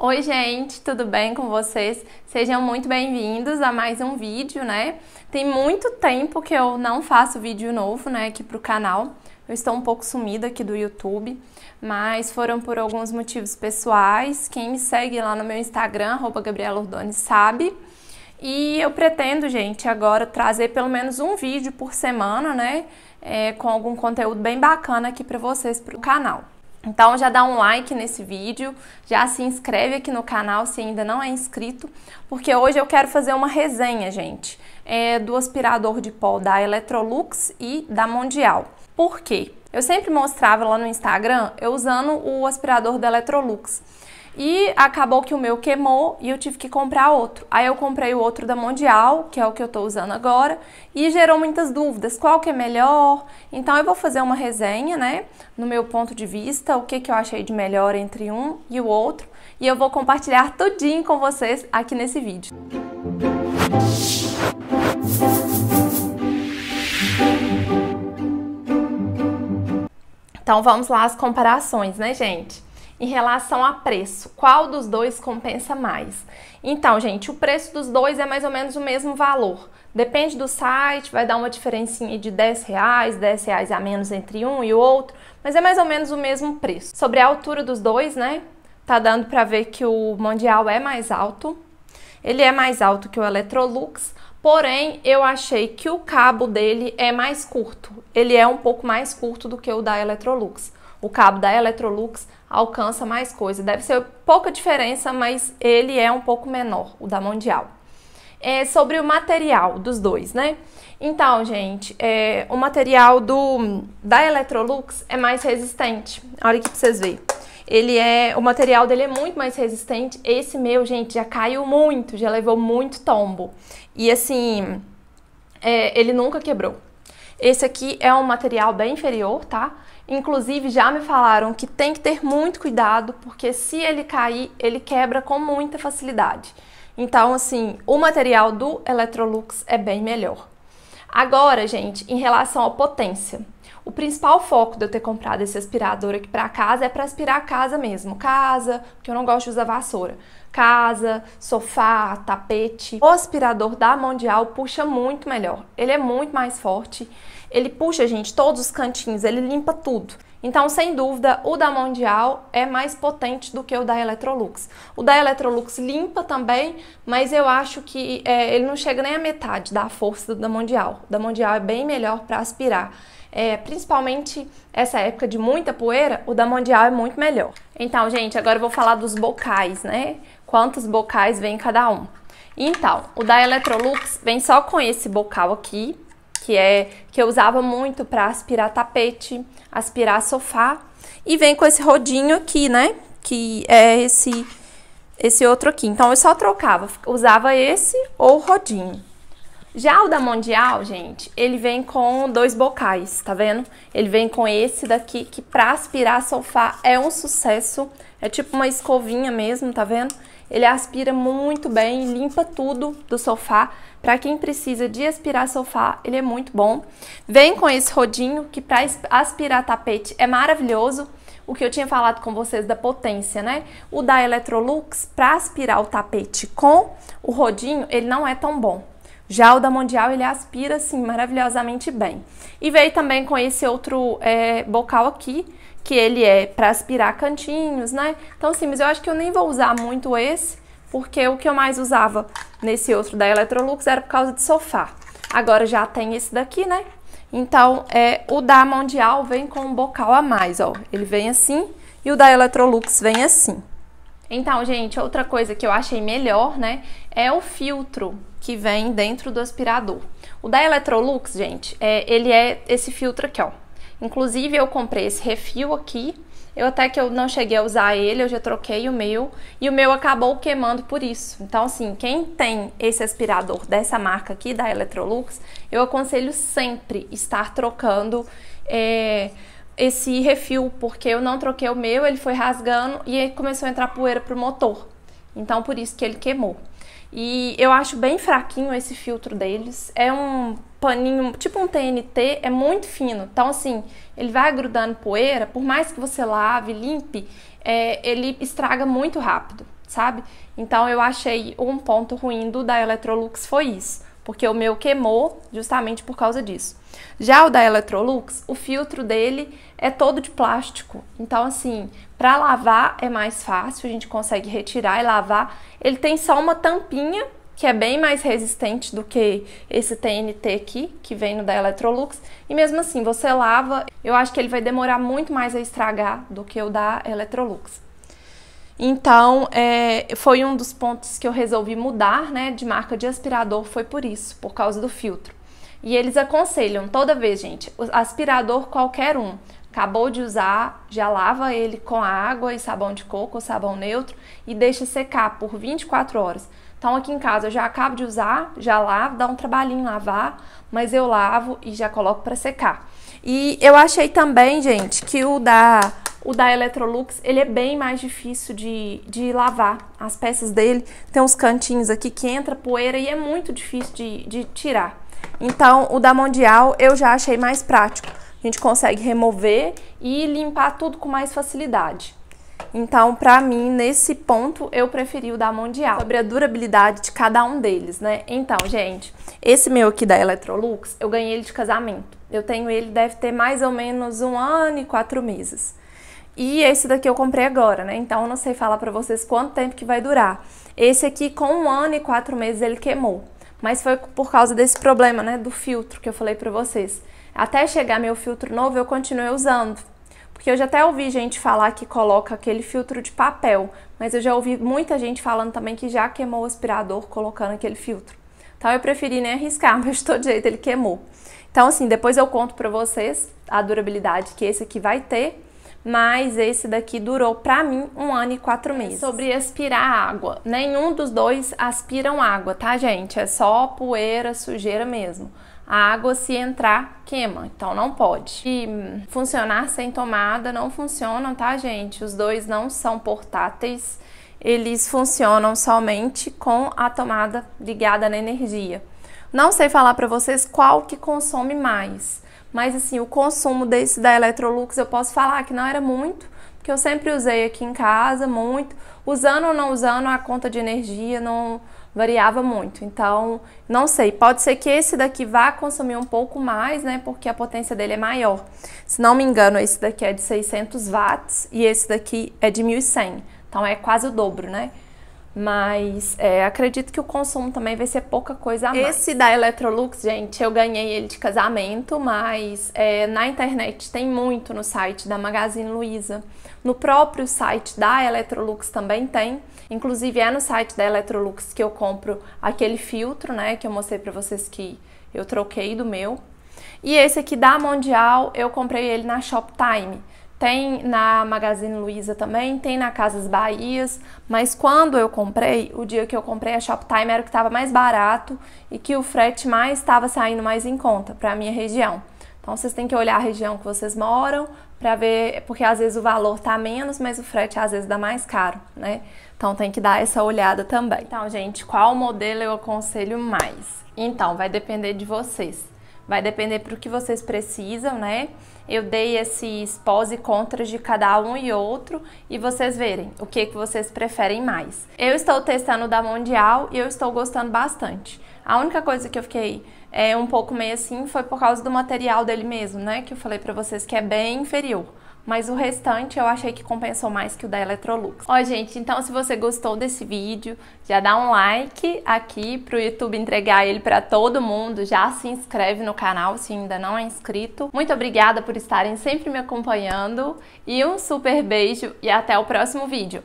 Oi, gente, tudo bem com vocês? Sejam muito bem-vindos a mais um vídeo, né? Tem muito tempo que eu não faço vídeo novo, né, aqui pro canal. Eu estou um pouco sumida aqui do YouTube, mas foram por alguns motivos pessoais. Quem me segue lá no meu Instagram, Gabriela Ordone, sabe. E eu pretendo, gente, agora trazer pelo menos um vídeo por semana, né, é, com algum conteúdo bem bacana aqui para vocês pro canal. Então já dá um like nesse vídeo, já se inscreve aqui no canal se ainda não é inscrito, porque hoje eu quero fazer uma resenha, gente, é, do aspirador de pó da Electrolux e da Mundial. Por quê? Eu sempre mostrava lá no Instagram eu usando o aspirador da Electrolux. E acabou que o meu queimou e eu tive que comprar outro. Aí eu comprei o outro da Mundial, que é o que eu estou usando agora, e gerou muitas dúvidas, qual que é melhor? Então eu vou fazer uma resenha, né, no meu ponto de vista, o que que eu achei de melhor entre um e o outro, e eu vou compartilhar tudinho com vocês aqui nesse vídeo. Então vamos lá as comparações, né, gente? em relação a preço. Qual dos dois compensa mais? Então, gente, o preço dos dois é mais ou menos o mesmo valor. Depende do site, vai dar uma diferencinha de 10 reais, 10 reais a menos entre um e o outro, mas é mais ou menos o mesmo preço. Sobre a altura dos dois, né? Tá dando para ver que o Mundial é mais alto. Ele é mais alto que o Electrolux, porém eu achei que o cabo dele é mais curto. Ele é um pouco mais curto do que o da Electrolux o cabo da Electrolux alcança mais coisa. Deve ser pouca diferença, mas ele é um pouco menor, o da Mundial. É sobre o material dos dois, né? Então, gente, é, o material do da Electrolux é mais resistente. Olha aqui pra vocês verem. Ele é, o material dele é muito mais resistente. Esse meu, gente, já caiu muito, já levou muito tombo. E assim, é, ele nunca quebrou. Esse aqui é um material bem inferior, tá? Inclusive, já me falaram que tem que ter muito cuidado, porque se ele cair, ele quebra com muita facilidade. Então, assim, o material do Electrolux é bem melhor. Agora, gente, em relação à potência. O principal foco de eu ter comprado esse aspirador aqui para casa é para aspirar a casa mesmo, casa, porque eu não gosto de usar vassoura casa, sofá, tapete. O aspirador da Mondial puxa muito melhor. Ele é muito mais forte. Ele puxa, gente, todos os cantinhos, ele limpa tudo. Então, sem dúvida, o da Mondial é mais potente do que o da Electrolux. O da Electrolux limpa também, mas eu acho que é, ele não chega nem à metade da força do da Mondial. O da Mondial é bem melhor para aspirar. É, principalmente essa época de muita poeira, o da Mondial é muito melhor. Então, gente, agora eu vou falar dos bocais, né? quantos bocais vem cada um. Então, o da Electrolux vem só com esse bocal aqui, que é que eu usava muito para aspirar tapete, aspirar sofá, e vem com esse rodinho aqui, né? Que é esse esse outro aqui. Então eu só trocava, usava esse ou rodinho. Já o da Mundial, gente, ele vem com dois bocais, tá vendo? Ele vem com esse daqui, que pra aspirar sofá é um sucesso. É tipo uma escovinha mesmo, tá vendo? Ele aspira muito bem, limpa tudo do sofá. Para quem precisa de aspirar sofá, ele é muito bom. Vem com esse rodinho que para aspirar tapete é maravilhoso. O que eu tinha falado com vocês da potência, né? O da Electrolux para aspirar o tapete com o rodinho, ele não é tão bom. Já o da Mundial, ele aspira, assim, maravilhosamente bem. E veio também com esse outro é, bocal aqui, que ele é para aspirar cantinhos, né? Então, sim, mas eu acho que eu nem vou usar muito esse, porque o que eu mais usava nesse outro da Electrolux era por causa de sofá. Agora já tem esse daqui, né? Então, é, o da Mundial vem com um bocal a mais, ó. Ele vem assim e o da Electrolux vem assim. Então, gente, outra coisa que eu achei melhor, né, é o filtro que vem dentro do aspirador. O da Electrolux, gente, é, ele é esse filtro aqui, ó. Inclusive, eu comprei esse refil aqui. Eu até que eu não cheguei a usar ele, eu já troquei o meu. E o meu acabou queimando por isso. Então, assim, quem tem esse aspirador dessa marca aqui, da Electrolux, eu aconselho sempre estar trocando... É, esse refil, porque eu não troquei o meu, ele foi rasgando e começou a entrar poeira pro motor. Então, por isso que ele queimou. E eu acho bem fraquinho esse filtro deles. É um paninho, tipo um TNT, é muito fino. Então, assim, ele vai grudando poeira, por mais que você lave, limpe, é, ele estraga muito rápido, sabe? Então, eu achei um ponto ruim do da Electrolux foi isso. Porque o meu queimou justamente por causa disso. Já o da Electrolux, o filtro dele é todo de plástico. Então, assim, para lavar é mais fácil, a gente consegue retirar e lavar. Ele tem só uma tampinha, que é bem mais resistente do que esse TNT aqui, que vem no da Electrolux. E mesmo assim, você lava, eu acho que ele vai demorar muito mais a estragar do que o da Electrolux. Então, é, foi um dos pontos que eu resolvi mudar né, de marca de aspirador, foi por isso, por causa do filtro. E eles aconselham toda vez, gente, aspirador qualquer um acabou de usar, já lava ele com água e sabão de coco, sabão neutro e deixa secar por 24 horas. Então aqui em casa eu já acabo de usar, já lavo, dá um trabalhinho lavar, mas eu lavo e já coloco para secar. E eu achei também, gente, que o da o da Electrolux, ele é bem mais difícil de, de lavar. As peças dele tem uns cantinhos aqui que entra poeira e é muito difícil de, de tirar. Então, o da Mundial eu já achei mais prático a gente consegue remover e limpar tudo com mais facilidade. Então, para mim, nesse ponto, eu preferi o da Mondial. Sobre a durabilidade de cada um deles, né? Então, gente, esse meu aqui da Electrolux, eu ganhei ele de casamento. Eu tenho ele, deve ter mais ou menos um ano e quatro meses. E esse daqui eu comprei agora, né? Então, eu não sei falar para vocês quanto tempo que vai durar. Esse aqui, com um ano e quatro meses, ele queimou. Mas foi por causa desse problema, né? Do filtro que eu falei para vocês. Até chegar meu filtro novo, eu continuei usando. Porque eu já até ouvi gente falar que coloca aquele filtro de papel, mas eu já ouvi muita gente falando também que já queimou o aspirador colocando aquele filtro. Então eu preferi nem arriscar, mas de todo jeito ele queimou. Então assim, depois eu conto pra vocês a durabilidade que esse aqui vai ter, mas esse daqui durou pra mim um ano e quatro é meses. Sobre aspirar água, nenhum dos dois aspiram água, tá gente? É só poeira, sujeira mesmo a água se entrar queima, então não pode. E funcionar sem tomada não funciona, tá, gente? Os dois não são portáteis, eles funcionam somente com a tomada ligada na energia. Não sei falar para vocês qual que consome mais, mas assim, o consumo desse da Electrolux eu posso falar que não era muito, porque eu sempre usei aqui em casa muito, usando ou não usando a conta de energia não variava muito. Então, não sei, pode ser que esse daqui vá consumir um pouco mais, né, porque a potência dele é maior. Se não me engano, esse daqui é de 600 watts e esse daqui é de 1100. Então é quase o dobro, né? Mas é, acredito que o consumo também vai ser pouca coisa a mais. Esse da Electrolux, gente, eu ganhei ele de casamento, mas é, na internet tem muito no site da Magazine Luiza. No próprio site da Electrolux também tem. Inclusive é no site da Electrolux que eu compro aquele filtro, né, que eu mostrei para vocês que eu troquei do meu. E esse aqui da Mondial, eu comprei ele na Shoptime. Tem na Magazine Luiza também, tem na Casas Bahias, mas quando eu comprei, o dia que eu comprei a Shoptime era o que estava mais barato e que o frete mais estava saindo mais em conta para a minha região. Então vocês têm que olhar a região que vocês moram para ver, porque às vezes o valor tá menos, mas o frete às vezes dá mais caro, né? Então tem que dar essa olhada também. Então, gente, qual modelo eu aconselho mais? Então, vai depender de vocês. Vai depender para o que vocês precisam, né? Eu dei esses pós e contras de cada um e outro e vocês verem o que, que vocês preferem mais. Eu estou testando da Mundial e eu estou gostando bastante. A única coisa que eu fiquei é, um pouco meio assim foi por causa do material dele mesmo, né? Que eu falei para vocês que é bem inferior. Mas o restante eu achei que compensou mais que o da Electrolux. Ó, gente, então se você gostou desse vídeo, já dá um like aqui pro YouTube entregar ele para todo mundo. Já se inscreve no canal se ainda não é inscrito. Muito obrigada por estarem sempre me acompanhando. E um super beijo e até o próximo vídeo.